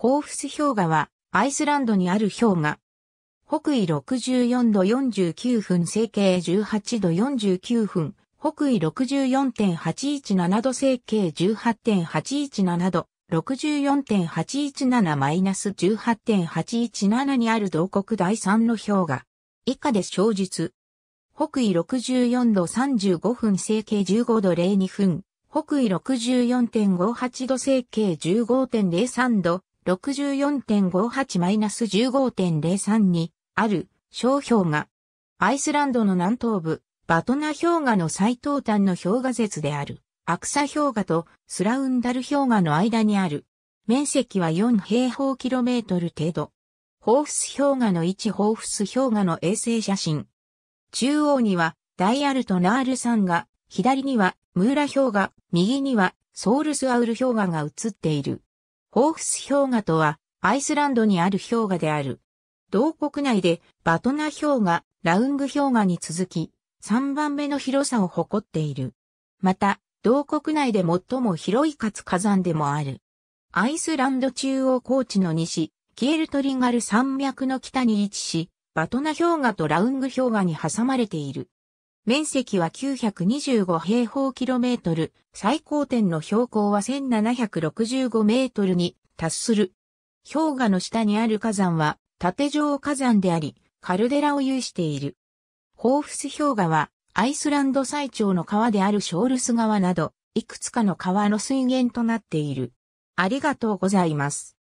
ホーフス氷河はアイスランドにある氷河。北緯64度49分西経18度49分、北緯64.817度西経18.817度、64.817-18.817にある同国第3の氷河。以下で小述。北緯64度35分西経15度02分、北緯64.58度西経15.03度、64.58-15.03にある小氷河。アイスランドの南東部、バトナ氷河の最東端の氷河絶である、アクサ氷河とスラウンダル氷河の間にある。面積は4平方キロメートル程度。ホーフス氷河の位置ホーフス氷河の衛星写真。中央にはダイアルとナール山が、左にはムーラ氷河、右にはソールスアウル氷河が映っている。ホーフス氷河とは、アイスランドにある氷河である。同国内でバトナ氷河、ラウング氷河に続き、3番目の広さを誇っている。また、同国内で最も広いかつ火山でもある。アイスランド中央高地の西、キエルトリガル山脈の北に位置し、バトナ氷河とラウング氷河に挟まれている。面積は925平方キロメートル、最高点の標高は1765メートルに達する。氷河の下にある火山は縦状火山であり、カルデラを有している。ホーフス氷河はアイスランド最長の川であるショールス川など、いくつかの川の水源となっている。ありがとうございます。